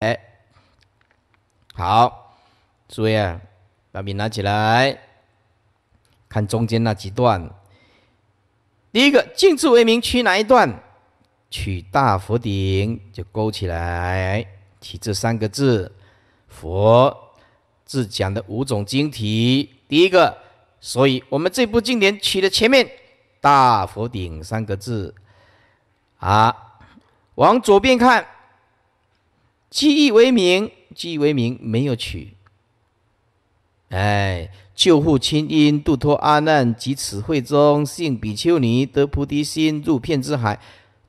哎，好，注意啊，把笔拿起来，看中间那几段。第一个“静字为名”，取哪一段？取“大佛顶”，就勾起来，取这三个字“佛”字讲的五种经体，第一个。所以我们这部经典取的前面“大佛顶”三个字。啊，往左边看。记忆为名，记忆为名没有取。哎，救护亲因度脱阿难及此会中性比丘尼得菩提心入片之海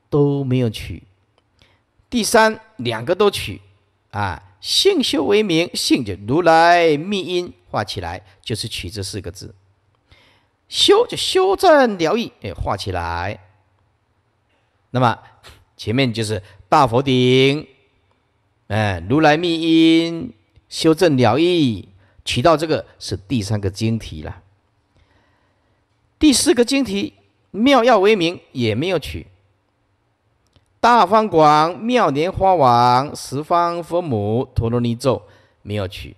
都没有取。第三两个都取啊，性修为名，性就如来密因画起来就是取这四个字，修就修正疗愈，哎，画起来。那么前面就是大佛顶。哎，如来密因修正了义，取到这个是第三个经题了。第四个经题妙药为名也没有取，大方广妙莲花王十方佛母陀罗尼咒没有取。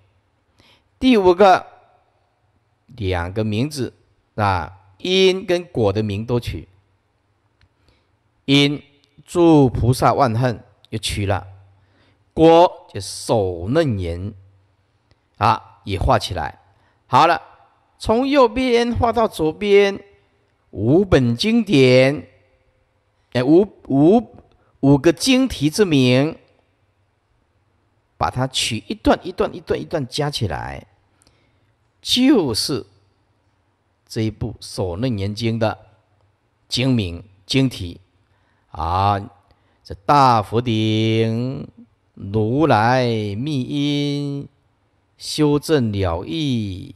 第五个两个名字啊，因跟果的名都取，因诸菩萨万恨又取了。郭就《手嫩言，啊，也画起来好了。从右边画到左边，五本经典，哎，五五五个经题之名，把它取一段一段一段一段加起来，就是这一部《手楞严经》的经名、经题啊，这大佛顶。如来密因修正了义，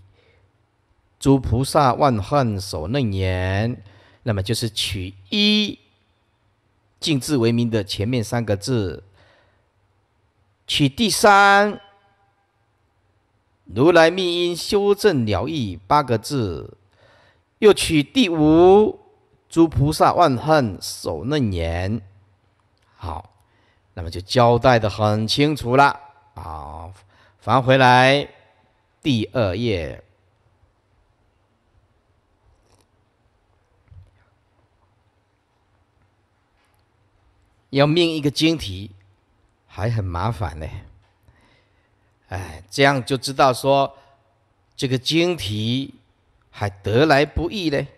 诸菩萨万恨守能言。那么就是取一净智为名的前面三个字，取第三如来密因修正了义八个字，又取第五诸菩萨万恨守能言。好。那么就交代的很清楚了啊！返回来第二页，要命一个晶体还很麻烦呢。哎，这样就知道说这个晶体还得来不易嘞。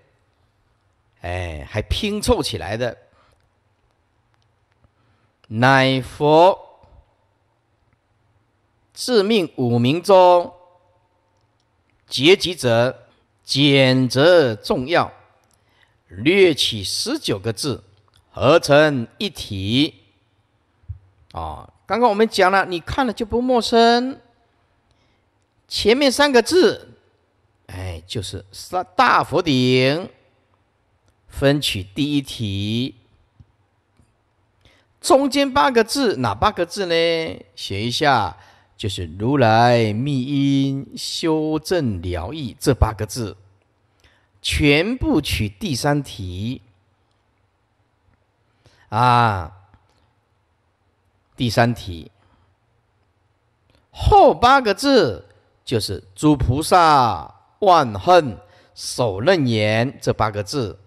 哎，还拼凑起来的。乃佛自命五名中结集者简则重要，略取十九个字合成一体。啊，刚刚我们讲了，你看了就不陌生。前面三个字，哎，就是三大佛顶分取第一题。中间八个字哪八个字呢？写一下，就是如来密音修正疗愈这八个字，全部取第三题。啊，第三题后八个字就是诸菩萨万恨手任言这八个字，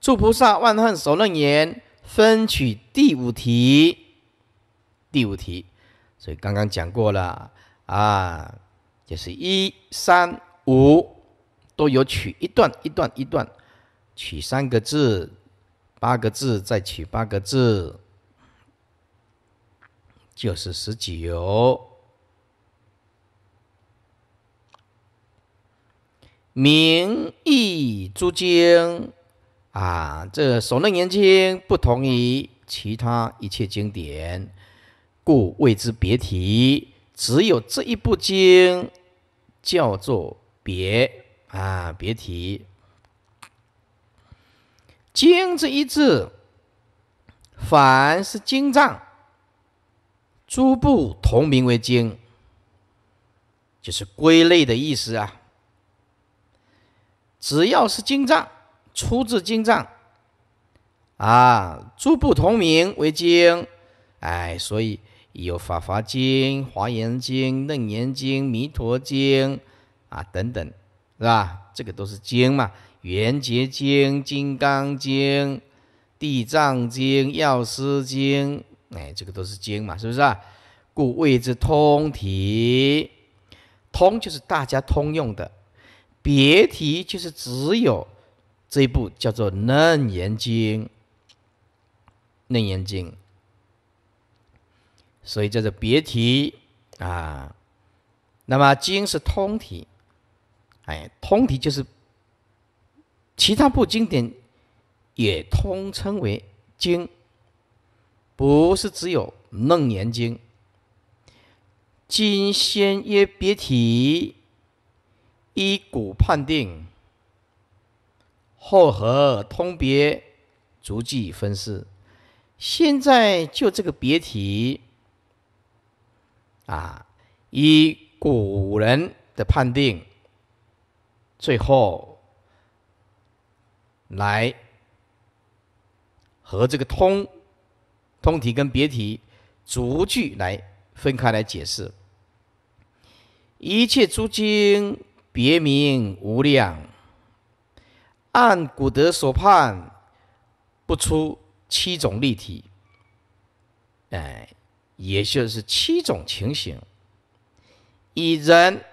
诸菩萨万恨手任言。分取第五题，第五题，所以刚刚讲过了啊，就是一三五都有取一段一段一段，取三个字，八个字，再取八个字，就是十九，名义诸经。啊，这《首楞严经》不同于其他一切经典，故谓之别提。只有这一部经叫做别啊，别提。经这一字，凡是经藏诸部同名为经，就是归类的意思啊。只要是经藏。出自经藏，啊，诸部同名为经，哎，所以有《法华经》《华严经》《楞严经》《弥陀经》啊等等，是吧？这个都是经嘛，《圆觉经》《金刚经》《地藏经》《药师经》，哎，这个都是经嘛，是不是？啊？故谓之通体，通就是大家通用的，别体就是只有。这一部叫做《楞严经》，《楞严经》，所以叫做别提啊。那么经是通体，哎，通体就是其他部经典也通称为经，不是只有《楞严经》。经先曰别体，一古判定。后合通别，逐迹分释。现在就这个别体，啊，以古人的判定，最后来和这个通通体跟别体逐句来分开来解释。一切诸经别名无量。按古德所判，不出七种例题，哎，也就是七种情形，以人、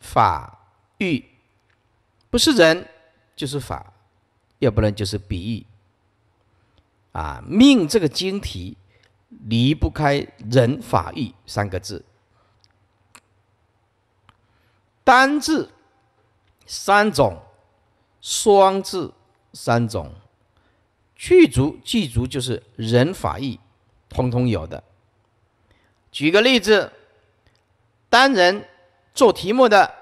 法、欲，不是人就是法，要不然就是比喻。啊，命这个经题离不开人、法、欲三个字，单字三种。双字三种，具足，具足就是人法意，通通有的。举个例子，单人做题目的，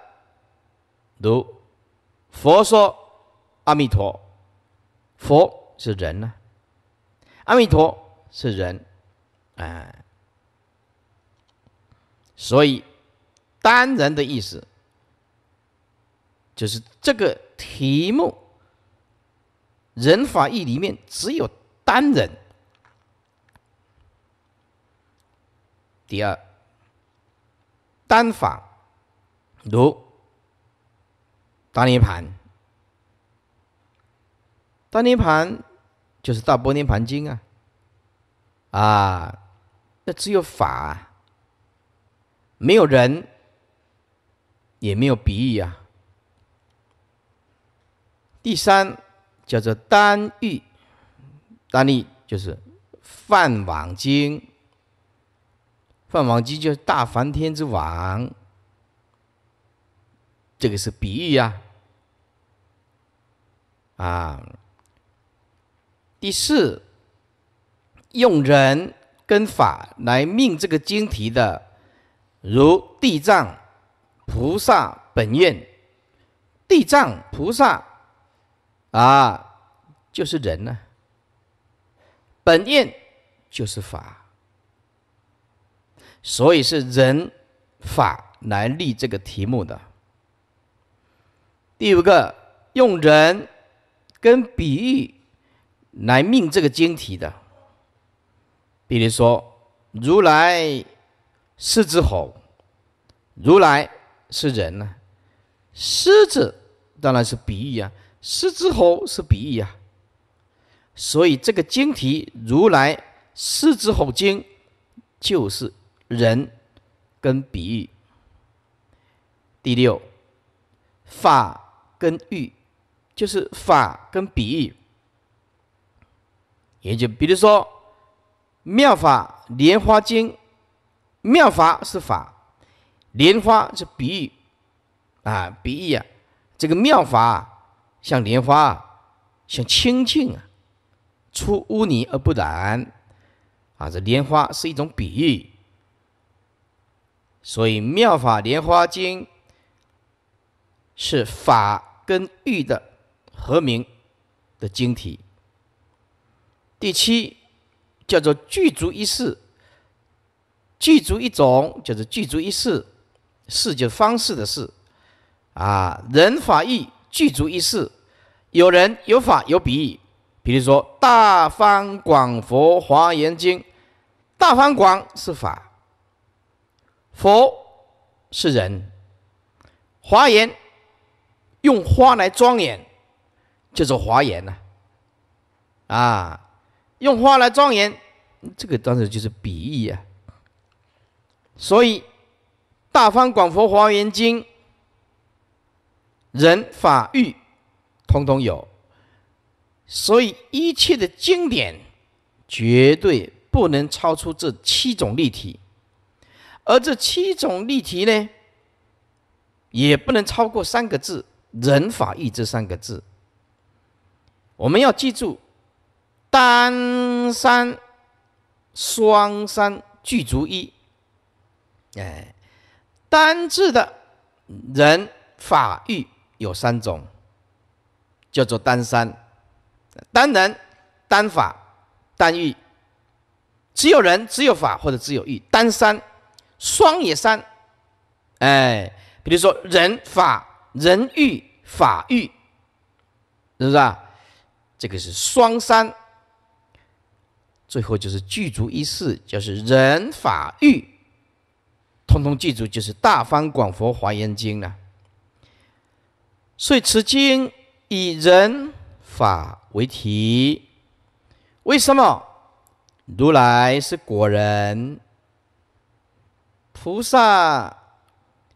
如佛说阿弥陀，佛是人呢，阿弥陀是人，哎，所以单人的意思就是这个。题目：人法意里面只有单人。第二，单法如单涅盘，单涅盘就是《大波涅盘经》啊，啊，那只有法，没有人，也没有鼻喻啊。第三叫做丹玉，丹玉就是“梵王经”，“梵王经”就是“大梵天之王”，这个是比喻呀。啊，第四用人跟法来命这个经题的，如地藏菩萨本愿，地藏菩萨。啊，就是人呢。本念就是法，所以是人法来立这个题目的。第五个用人跟比喻来命这个经题的，比如说如来狮子吼，如来是人呢，狮子当然是比喻啊。狮子吼是比喻啊，所以这个经题“如来狮子吼经”就是人跟比喻。第六，法跟喻，就是法跟比喻，也就比如说《妙法莲花经》，妙法是法，莲花是比喻啊，比喻啊，这个妙法。像莲花，像清净啊，出污泥而不染，啊，这莲花是一种比喻。所以《妙法莲花经》是法跟欲的合名的经体。第七叫做具足一士，具足一种，就是具足一士，士就是方式的士，啊，人法意。具足一事，有人有法有比喻，比如说《大方广佛华严经》，大方广是法，佛是人，华严用花来庄严，就是华严呐，啊，用花来庄严，这个当然就是比喻呀，所以《大方广佛华严经》。人法欲，通通有，所以一切的经典绝对不能超出这七种例题，而这七种例题呢，也不能超过三个字“人法欲”这三个字。我们要记住，单三、双三俱足一，哎，单字的“人法欲”。有三种，叫做单三，单人、单法、单欲，只有人，只有法，或者只有欲。单三、双也三，哎，比如说人法人欲法欲，是不是啊？这个是双三。最后就是具足一四，就是人法欲，通通具足，就是《大方广佛华严经》了。所以此经以人法为题，为什么？如来是果人，菩萨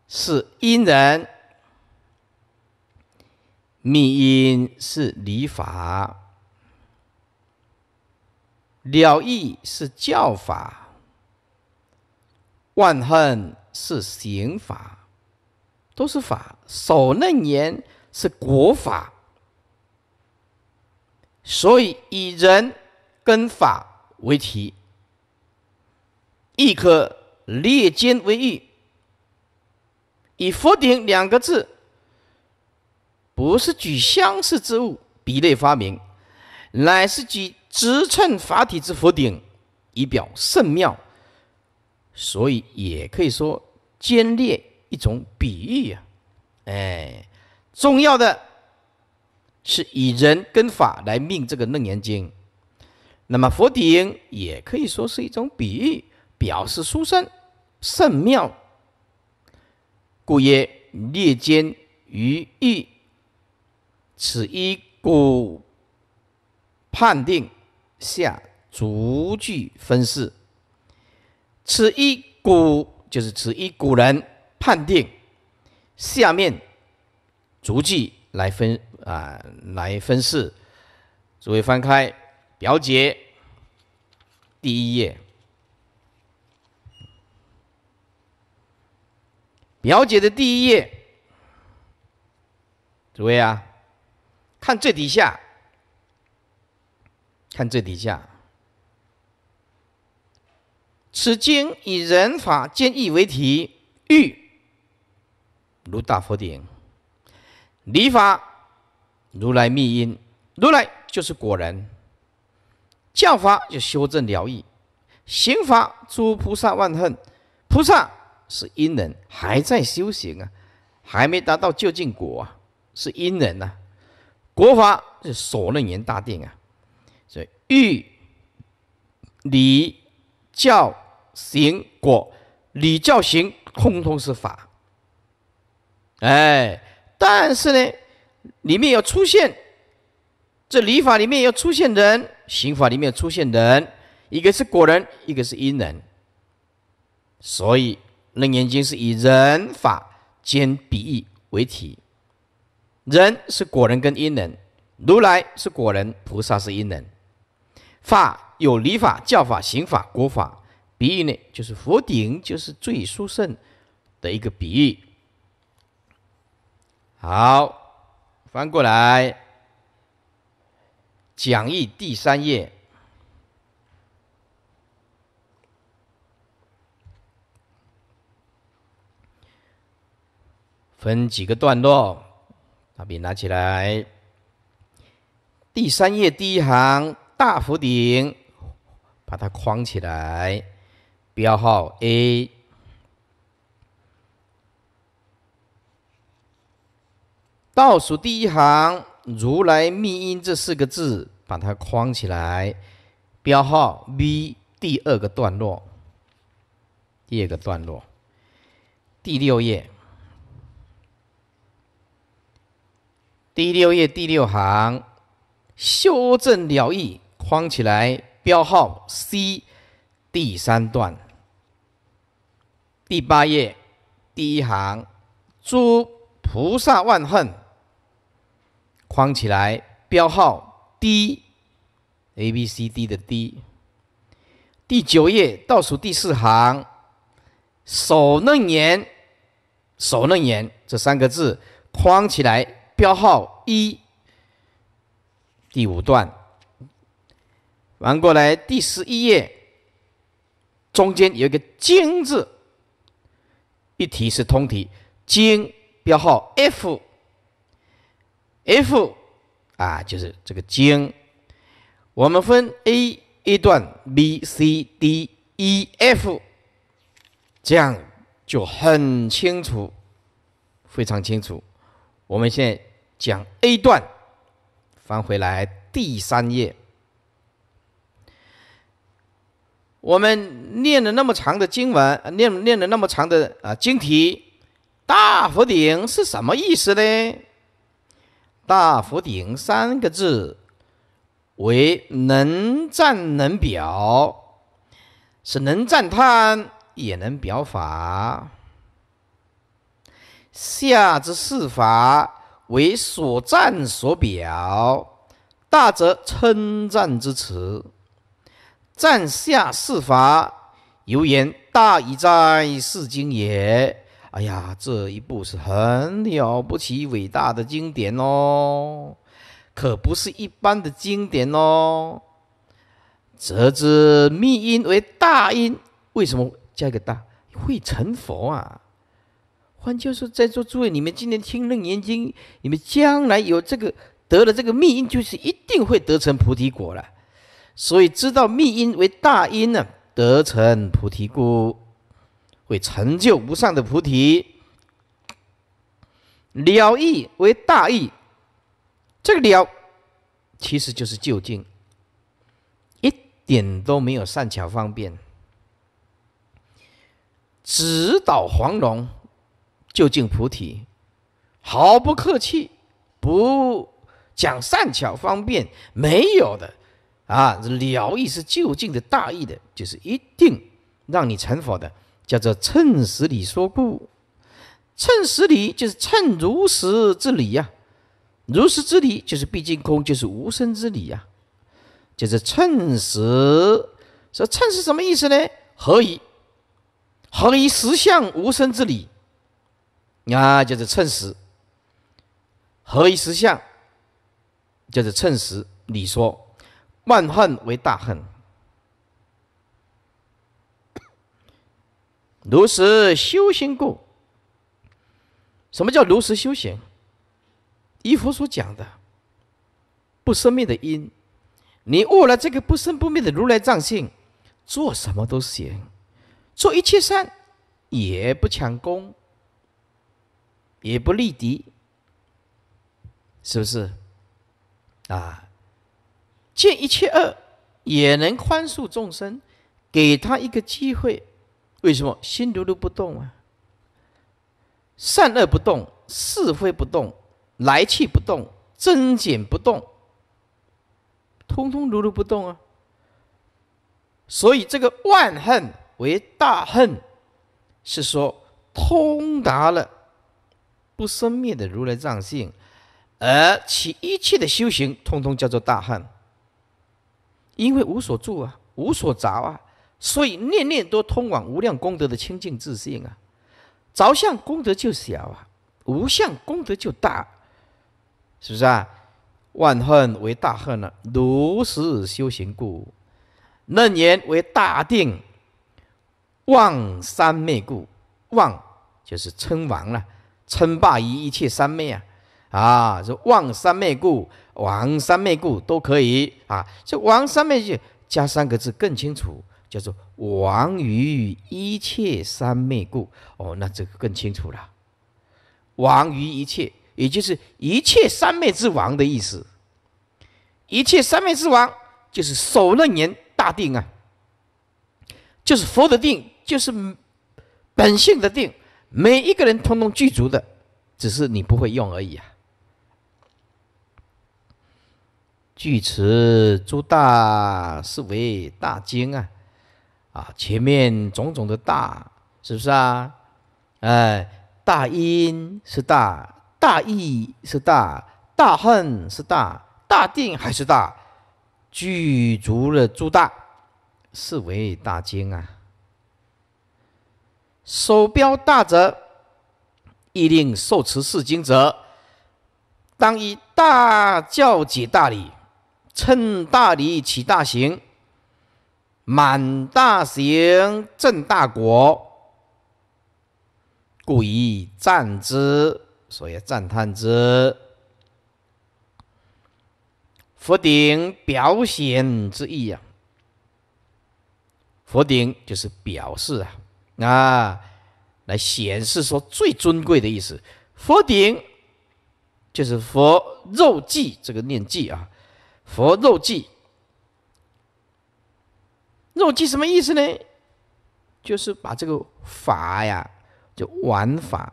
是因人，密因是理法，了义是教法，万恨是刑法。都是法，守嫩言是国法，所以以人跟法为题，亦可列兼为喻，以佛顶两个字，不是举相似之物比类发明，乃是举直称法体之佛顶，以表圣妙，所以也可以说兼列。一种比喻呀，哎，重要的是以人跟法来命这个《楞严经》，那么佛顶也可以说是一种比喻，表示殊胜、甚妙，故曰“列间于臆”，此一故判定下逐句分释，此一故就是此一古人。判定，下面逐句来分啊，来分释。诸位翻开表姐第一页，表姐的第一页，诸位啊，看最底下，看最底下。此经以人法兼义为题，欲。如大佛顶，理法如来密因，如来就是果人；教法就修正疗愈，行法诸菩萨万恨，菩萨是因人，还在修行啊，还没达到究竟果啊，是因人呐。国法是所论言大定啊，所以欲礼教行果，礼教行通通是法。哎，但是呢，里面要出现这礼法里面要出现人，刑法里面出现人，一个是果人，一个是因人。所以楞严经是以人法兼比喻为体，人是果人跟因人，如来是果人，菩萨是因人。法有礼法、教法、刑法、国法，比喻呢就是佛顶，就是最殊胜的一个比喻。好，翻过来，讲义第三页，分几个段落，那边拿起来。第三页第一行大福顶，把它框起来，标号 A。倒数第一行“如来密因”这四个字，把它框起来，标号 V 第二个段落。第二个段落，第六页，第六页第六行，“修正了义”框起来，标号 C 第三段。第八页第一行，“诸菩萨万恨”。框起来，标号 D，A、B、C、D 的 D，第九页倒数第四行，“手嫩言”、“手嫩言”这三个字框起来，标号一。第五段，反过来，第十一页，中间有一个“经”字，一题是通题，“经”标号 F。F 啊，就是这个尖。我们分 A A 段、B C D E F，这样就很清楚，非常清楚。我们现在讲 A 段，翻回来第三页。我们念了那么长的经文，念念了那么长的啊经题，大佛顶是什么意思呢？大福鼎三个字，为能赞能表，是能赞叹也能表法。下之四法为所赞所表，大则称赞之词，赞下四法，犹言大矣在是经也。哎呀，这一部是很了不起、伟大的经典哦，可不是一般的经典哦。则知密因为大因，为什么加一个大？会成佛啊！换句话说，在座诸位，你们今天听《楞严经》，你们将来有这个得了这个密因，就是一定会得成菩提果了。所以知道密因为大因呢，得成菩提果。会成就无上的菩提，了义为大义。这个了，其实就是就近，一点都没有善巧方便，直导黄龙，就近菩提，毫不客气，不讲善巧方便，没有的。啊，了义是就近的大义的，就是一定让你成佛的。叫做“乘实理说故”，乘实理就是乘如实之理呀，如实之理就是毕竟空，就是无生之理呀，就是乘实。说乘是什么意思呢？何以何以实相无生之理？啊，就是乘实。何以实相？就是趁实理说，万恨为大恨。如实修行故，什么叫如实修行？依佛所讲的，不生灭的因，你悟了这个不生不灭的如来藏性，做什么都行，做一切善也不抢功，也不立敌，是不是？啊，见一切恶也能宽恕众生，给他一个机会。为什么心如如不动啊？善恶不动，是非不动，来去不动，增减不动，通通如如不动啊！所以这个万恨为大恨，是说通达了不生灭的如来藏性，而其一切的修行，通通叫做大恨，因为无所住啊，无所杂啊。所以念念都通往无量功德的清净自信啊，着相功德就小啊，无相功德就大，是不是啊？万恨为大恨啊，如实修行故，楞严为大定，望三昧故，望就是称王了，称霸于一切三昧啊，啊，说望三昧故，王三昧故都可以啊，这王三昧就加三个字更清楚。叫做王于一切三昧故，哦，那这个更清楚了。王于一切，也就是一切三昧之王的意思。一切三昧之王就是首楞严大定啊，就是佛的定，就是本性的定，每一个人通通具足的，只是你不会用而已啊。具此，诸大是为大经啊。啊，前面种种的大，是不是啊？哎，大因是大，大义是大，大恨是大，大定还是大，具足了诸大，是为大经啊。首标大者，亦令受持是经者，当以大教解大理，趁大理起大行。满大行正大国，故以赞之，所以赞叹之。佛顶表显之意啊，佛顶就是表示啊，啊，来显示说最尊贵的意思。佛顶就是佛肉髻，这个念髻啊，佛肉髻。肉髻什么意思呢？就是把这个法呀，就玩法，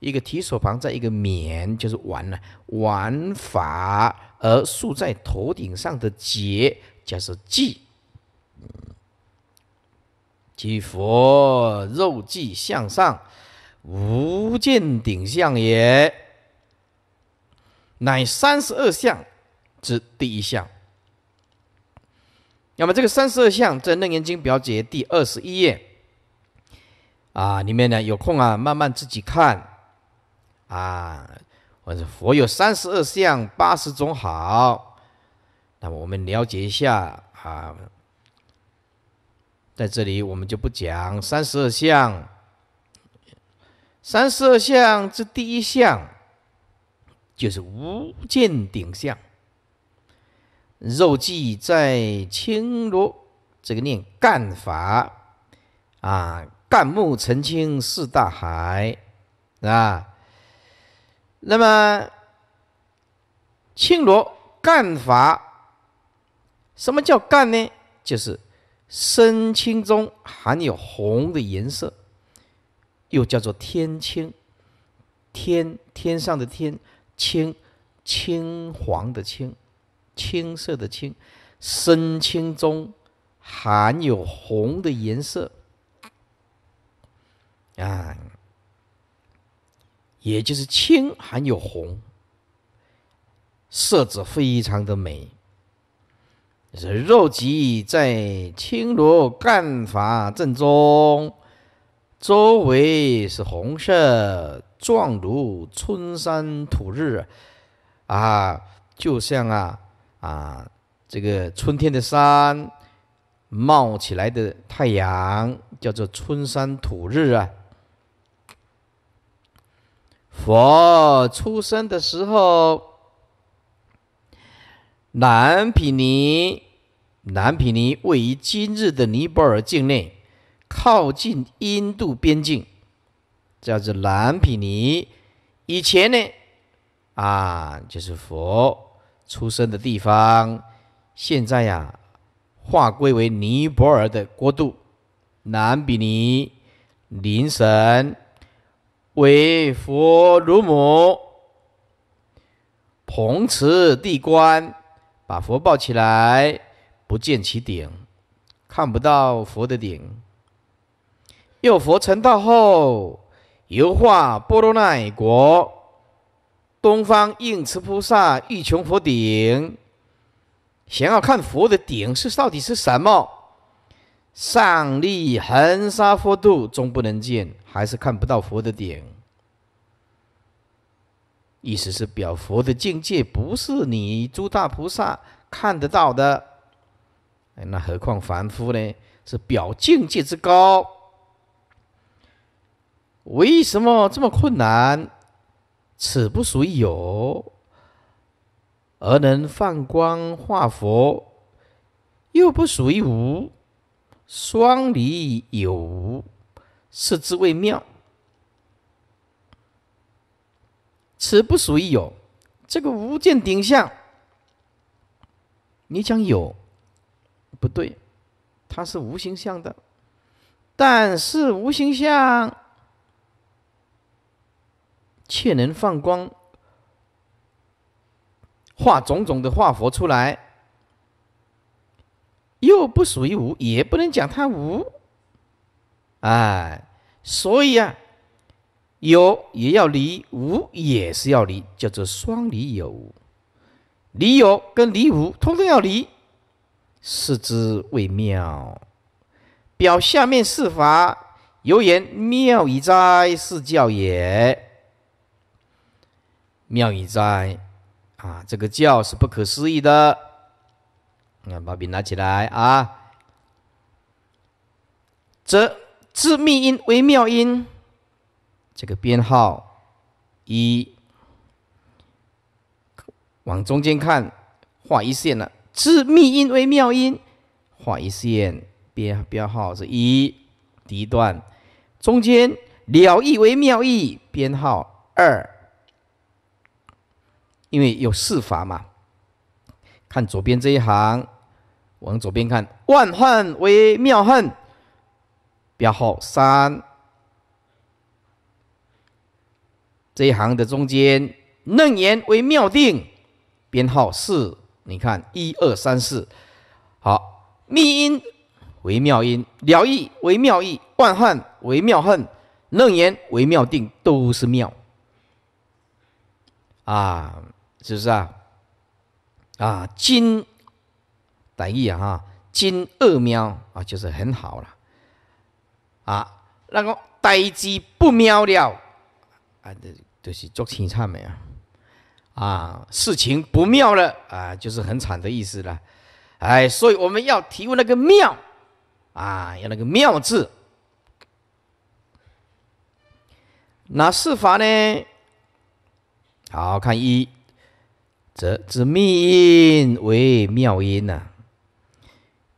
一个提手旁，在一个免，就是玩了玩法，而竖在头顶上的结，叫做髻。即佛肉际向上，无见顶相也，乃三十二相之第一相。那么这个三十二相在《楞严经》表解第二十一页，啊，里面呢有空啊，慢慢自己看，啊，我者佛有三十二相八十种好，那么我们了解一下啊，在这里我们就不讲三十二相，三十二相之第一相就是无见顶相。肉际在青螺，这个念干法啊，干木澄清似大海啊。那么青螺干法，什么叫干呢？就是深青中含有红的颜色，又叫做天青。天天上的天，青青黄的青。青色的青，深青中含有红的颜色，啊，也就是青含有红，色泽非常的美。人肉鸡在青罗干法正中，周围是红色，状如春山吐日，啊，就像啊。啊，这个春天的山，冒起来的太阳叫做春山吐日啊。佛出生的时候，南毗尼，南毗尼位于今日的尼泊尔境内，靠近印度边境，叫做南毗尼。以前呢，啊，就是佛。出生的地方，现在呀，划归为尼泊尔的国度——南比尼林神为佛如母蓬池地冠，把佛抱起来，不见其顶，看不到佛的顶。又佛成道后，游化波罗奈国。东方应慈菩萨欲穷佛顶，想要看佛的顶是到底是什么？上力横沙佛度，终不能见，还是看不到佛的顶？意思是表佛的境界不是你诸大菩萨看得到的，那何况凡夫呢？是表境界之高。为什么这么困难？此不属于有，而能放光化佛，又不属于无，双离有无，是之谓妙。此不属于有，这个无间顶相，你讲有，不对，它是无形相的，但是无形相。却能放光，画种种的画佛出来，又不属于无，也不能讲它无，哎，所以啊，有也要离，无也是要离，叫做双离有，离有跟离无，通通要离，是之谓妙。表下面四法，犹言妙矣哉，是教也。妙义哉！啊，这个教是不可思议的。你看，把笔拿起来啊，则自密音为妙音，这个编号一，往中间看，画一线了。自密音为妙音，画一线，编编号是一第一段。中间了意为妙意，编号二。因为有四法嘛，看左边这一行，往左边看，万恨为妙恨，标号三。这一行的中间，楞严为妙定，编号四。你看一二三四，好，密音为妙音，了义为妙义，万恨为妙恨，楞严为妙定，都是妙，啊。是不是啊？啊，金等于哈，金二喵啊，就是很好了。啊，那个呆机不喵了，啊，这就是做凄唱的啊。啊，事情不妙了啊，就是很惨的意思了。哎，所以我们要提问那个妙啊，要那个妙字。哪四法呢？好看一。则指密因为妙因呐，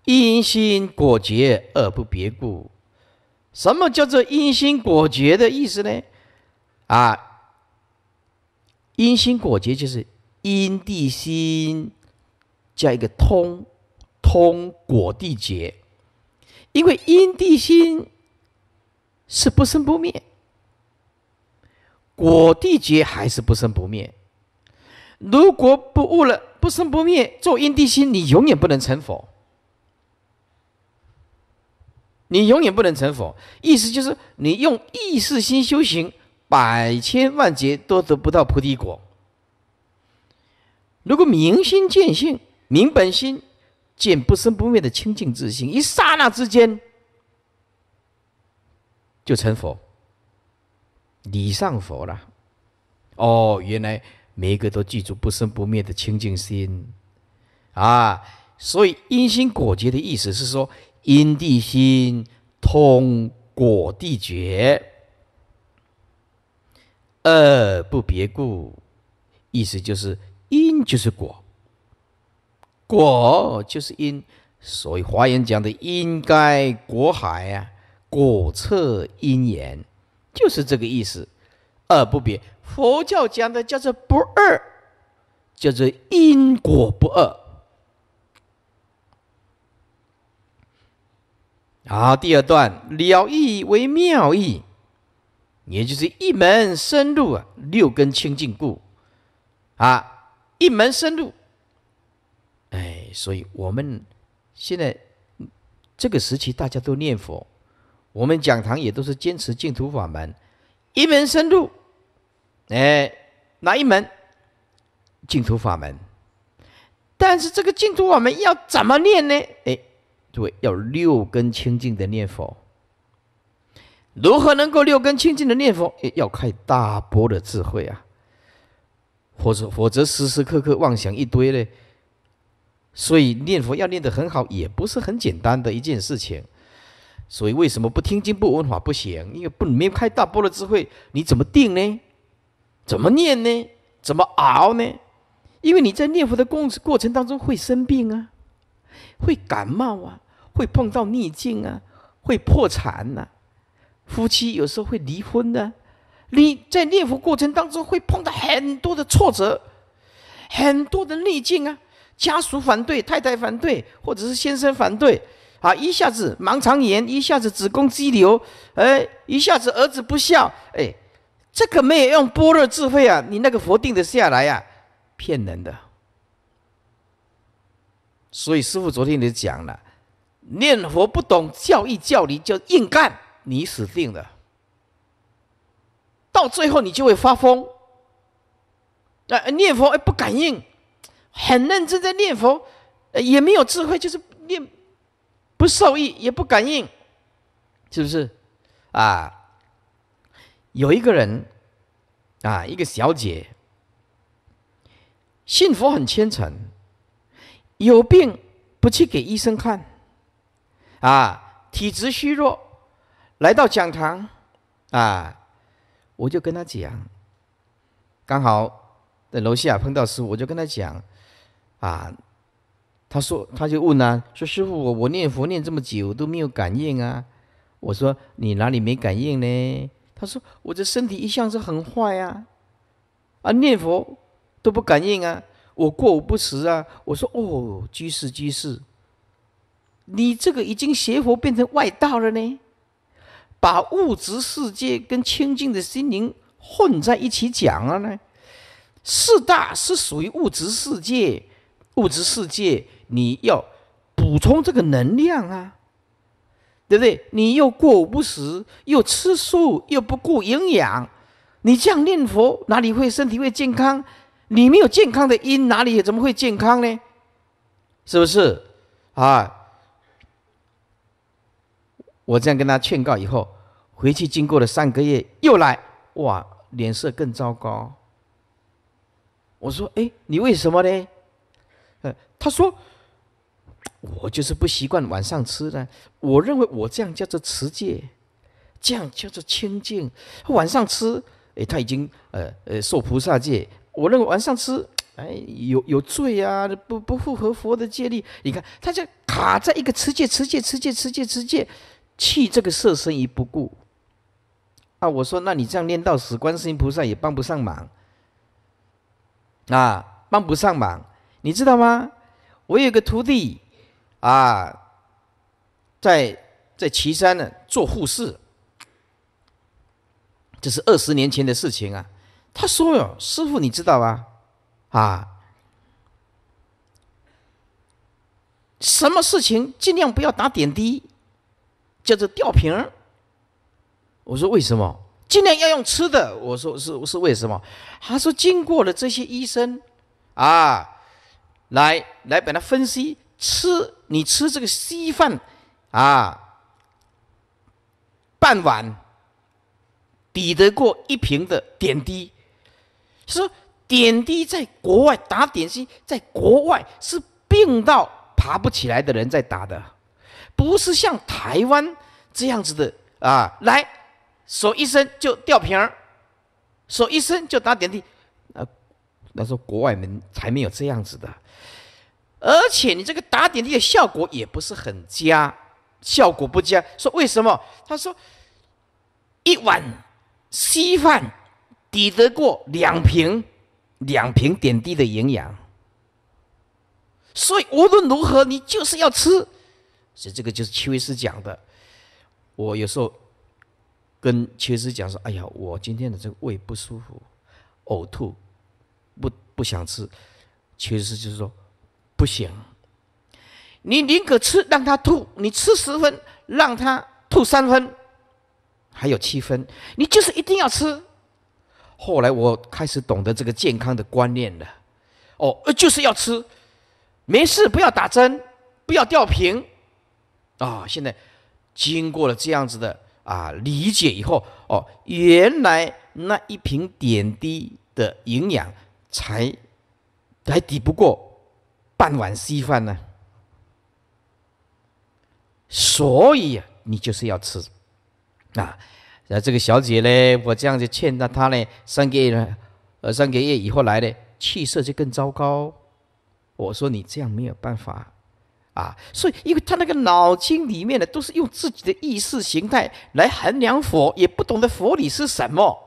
因心果结而不别故。什么叫做因心果结的意思呢？啊，因心果结就是因地心加一个通，通果地结。因为因地心是不生不灭，果地结还是不生不灭。如果不悟了不生不灭，做因地心，你永远不能成佛。你永远不能成佛，意思就是你用意识心修行，百千万劫都得不到菩提果。如果明心见性，明本心，见不生不灭的清净自性，一刹那之间就成佛，你上佛了。哦，原来。每一个都记住不生不灭的清净心啊！所以因心果结的意思是说，因地心通果地觉，二不别故，意思就是因就是果，果就是因。所以华严讲的因该果海啊，果测因缘，就是这个意思。二不别，佛教讲的叫做不二，叫做因果不二。好，第二段了义为妙义，也就是一门深入啊，六根清净故啊，一门深入。哎，所以我们现在这个时期大家都念佛，我们讲堂也都是坚持净土法门，一门深入。哎，哪一门净土法门？但是这个净土法门要怎么念呢？哎，对，要六根清净的念佛。如何能够六根清净的念佛？要开大波的智慧啊，或者否则时时刻刻妄想一堆呢。所以念佛要念得很好，也不是很简单的一件事情。所以为什么不听经、不闻法、不行？因为不没开大波的智慧，你怎么定呢？怎么念呢？怎么熬呢？因为你在念佛的过过程当中会生病啊，会感冒啊，会碰到逆境啊，会破产呐，夫妻有时候会离婚的，你在念佛过程当中会碰到很多的挫折，很多的逆境啊，家属反对，太太反对，或者是先生反对啊，一下子盲肠炎，一下子子宫肌瘤，哎，一下子儿子不孝，哎。这可没有用般若智慧啊！你那个佛定的下来呀，骗人的。所以师傅昨天也讲了，念佛不懂教义教理就硬干，你死定了。到最后你就会发疯。呃，念佛哎不感应，很认真在念佛，也没有智慧，就是念，不受益也不感应，是不是？啊。有一个人，啊，一个小姐，信佛很虔诚，有病不去给医生看，啊，体质虚弱，来到讲堂，啊，我就跟她讲，刚好在楼下碰到师傅，我就跟他讲，啊，他说，他就问啊，说师傅，我我念佛念这么久都没有感应啊，我说你哪里没感应呢？他说：“我这身体一向是很坏啊，啊，念佛都不感应啊，我过午不食啊。”我说：“哦，居士居士，你这个已经邪佛变成外道了呢，把物质世界跟清净的心灵混在一起讲了呢。四大是属于物质世界，物质世界你要补充这个能量啊。”对不对？你又过午不食，又吃素，又不顾营养，你这样念佛哪里会身体会健康？你没有健康的因，哪里怎么会健康呢？是不是？啊！我这样跟他劝告以后，回去经过了三个月，又来，哇，脸色更糟糕。我说：哎，你为什么呢？呃，他说。我就是不习惯晚上吃呢。我认为我这样叫做持戒，这样叫做清净。晚上吃，哎，他已经呃呃受菩萨戒。我认为晚上吃，哎，有有罪啊，不不符合佛的戒律。你看，他就卡在一个持戒、持戒、持戒、持戒、持戒，弃这个色身于不顾。啊，我说，那你这样念到死，观世音菩萨也帮不上忙，啊，帮不上忙，你知道吗？我有个徒弟。啊，在在岐山呢做护士，这是二十年前的事情啊。他说哟，师傅你知道吧？啊，什么事情尽量不要打点滴，叫做吊瓶我说为什么？尽量要用吃的。我说是是为什么？他说经过了这些医生啊，来来把它分析吃。你吃这个稀饭，啊，半碗抵得过一瓶的点滴。说点滴在国外打点滴，在国外是病到爬不起来的人在打的，不是像台湾这样子的啊，来手一伸就吊瓶儿，手一伸就打点滴。呃，那时候国外们才没有这样子的。而且你这个打点滴的效果也不是很佳，效果不佳。说为什么？他说一碗稀饭抵得过两瓶两瓶点滴的营养。所以无论如何，你就是要吃。所以这个就是切斯讲的。我有时候跟切斯讲说：“哎呀，我今天的这个胃不舒服，呕吐，不不想吃。”切斯就是说。不行，你宁可吃让他吐，你吃十分让他吐三分，还有七分，你就是一定要吃。后来我开始懂得这个健康的观念了，哦，就是要吃，没事不要打针，不要吊瓶啊。现在经过了这样子的啊理解以后，哦，原来那一瓶点滴的营养才还抵不过。半碗稀饭呢，所以你就是要吃，啊，那这个小姐呢，我这样就劝她，她呢，三个月，呃，三个月以后来呢，气色就更糟糕。我说你这样没有办法，啊，所以因为他那个脑筋里面呢，都是用自己的意识形态来衡量佛，也不懂得佛理是什么，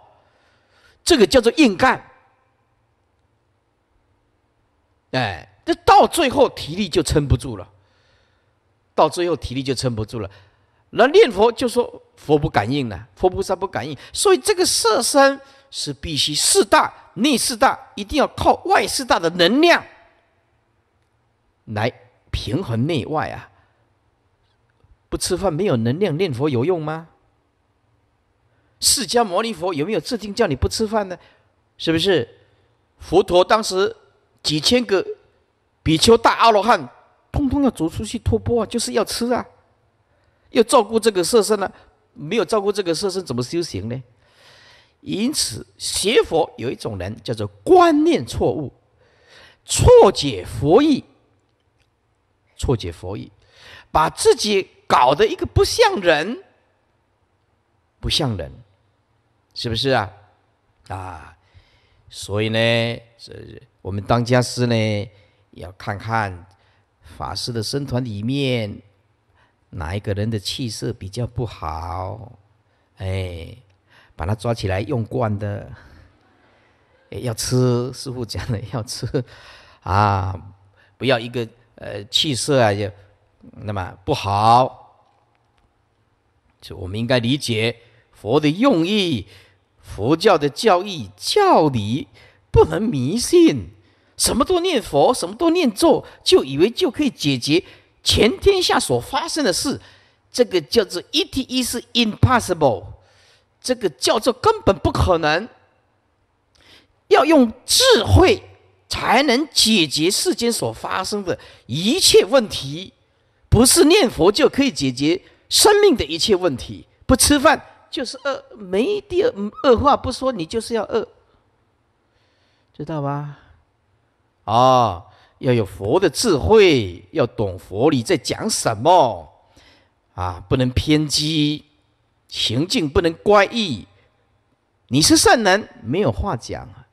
这个叫做硬干，哎。这到最后体力就撑不住了，到最后体力就撑不住了。那念佛就说佛不感应了，佛菩萨不感应，所以这个色身是必须四大内四大一定要靠外四大的能量来平衡内外啊。不吃饭没有能量，念佛有用吗？释迦牟尼佛有没有制定叫你不吃饭呢？是不是佛陀当时几千个？比丘大阿罗汉，通通要走出去托钵啊，就是要吃啊，要照顾这个色身呢。没有照顾这个色身，怎么修行呢？因此，邪佛有一种人叫做观念错误，错解佛意，错解佛意，把自己搞得一个不像人，不像人，是不是啊？啊，所以呢，这我们当家师呢。要看看法师的僧团里面哪一个人的气色比较不好，哎，把他抓起来用惯的，哎，要吃师傅讲的要吃啊，不要一个呃气色啊，就那么不好，就我们应该理解佛的用意，佛教的教义教理不能迷信。什么都念佛，什么都念咒，就以为就可以解决全天下所发生的事。这个叫做一提一，是 impossible。这个叫做根本不可能。要用智慧才能解决世间所发生的一切问题。不是念佛就可以解决生命的一切问题。不吃饭就是饿，没第二，二话不说，你就是要饿，知道吧？啊，要有佛的智慧，要懂佛理在讲什么，啊，不能偏激，行径不能怪异。你是善人，没有话讲啊。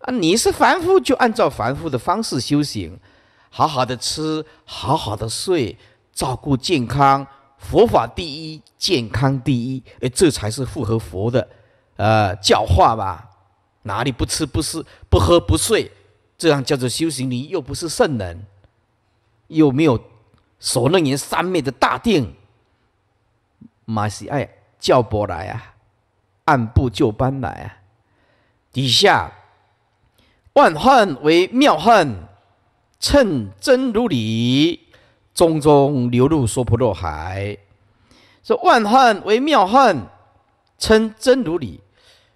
啊，你是凡夫，就按照凡夫的方式修行，好好的吃，好好的睡，照顾健康。佛法第一，健康第一，哎，这才是符合佛的，呃，教化吧。哪里不吃不是不喝不睡？这样叫做修行，你又不是圣人，又没有所能言三昧的大定，马是爱叫波来啊，按部就班来啊。底下万恨为妙恨，称真如理，中中流入娑婆罗海。说万恨为妙恨，称真如理，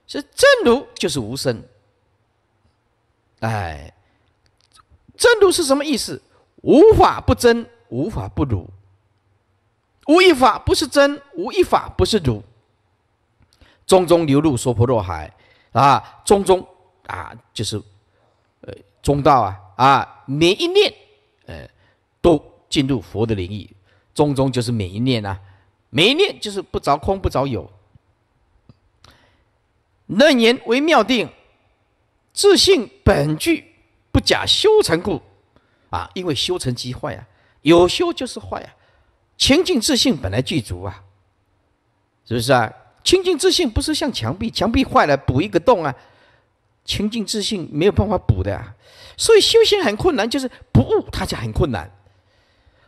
是真如就是无生。哎，真如是什么意思？无法不真，无法不如。无一法不是真，无一法不是如。中中流入娑婆若海，啊，中中啊，就是，呃，中道啊，啊，每一念，呃，都进入佛的领域。中中就是每一念啊，每一念就是不着空不着有。楞言为妙定。自信本具不假，修成故，啊，因为修成即坏啊，有修就是坏啊。清净自信本来具足啊，是不是啊？清净自信不是像墙壁，墙壁坏了补一个洞啊，清净自信没有办法补的啊。所以修行很困难，就是不悟，它就很困难，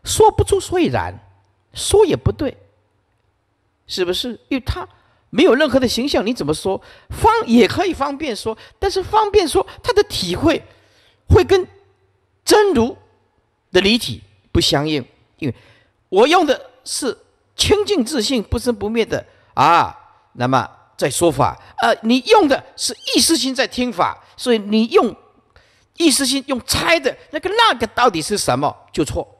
说不出所以然，说也不对，是不是？因为他。没有任何的形象，你怎么说？方也可以方便说，但是方便说，他的体会会跟真如的离体不相应，因为我用的是清净自信、不生不灭的啊，那么在说法。呃，你用的是意识心在听法，所以你用意识心用猜的那个那个到底是什么就错，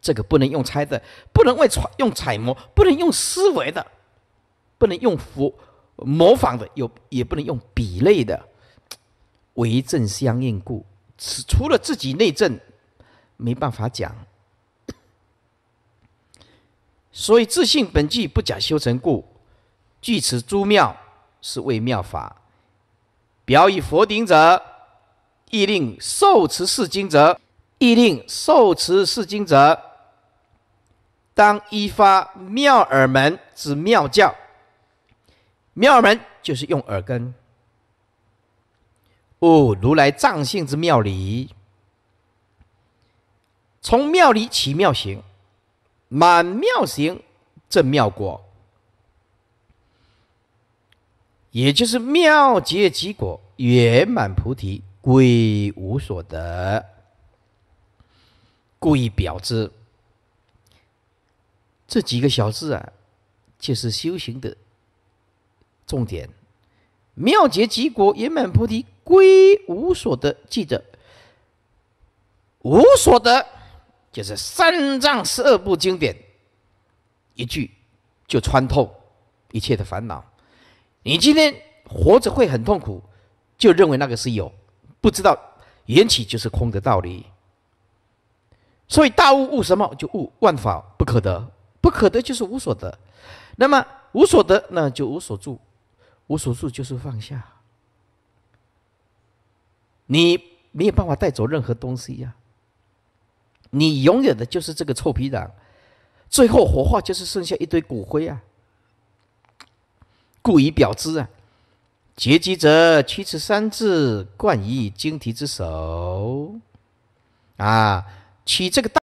这个不能用猜的，不能为揣用揣摩，不能用思维的。不能用佛模仿的，有也不能用比类的。为正相应故，此除了自己内证，没办法讲。所以自信本具，不假修成故。据此诸妙，是为妙法。表以佛顶者，亦令受持是经者；亦令受持是经者，当依发妙耳门之妙教。妙门就是用耳根，悟如来藏性之妙理，从妙理起妙行，满妙行证妙果，也就是妙结即果，圆满菩提，归无所得，故意表之。这几个小字啊，就是修行的。重点，妙结吉国，圆满菩提，归无所得。记得，无所得，就是三藏十二部经典，一句就穿透一切的烦恼。你今天活着会很痛苦，就认为那个是有，不知道缘起就是空的道理。所以大悟悟什么，就悟万法不可得，不可得就是无所得。那么无所得，那就无所住。无所住就是放下，你没有办法带走任何东西呀。你永远的就是这个臭皮囊，最后火化就是剩下一堆骨灰啊。故以表之啊，结集者取此三字冠以经题之首啊，取这个大。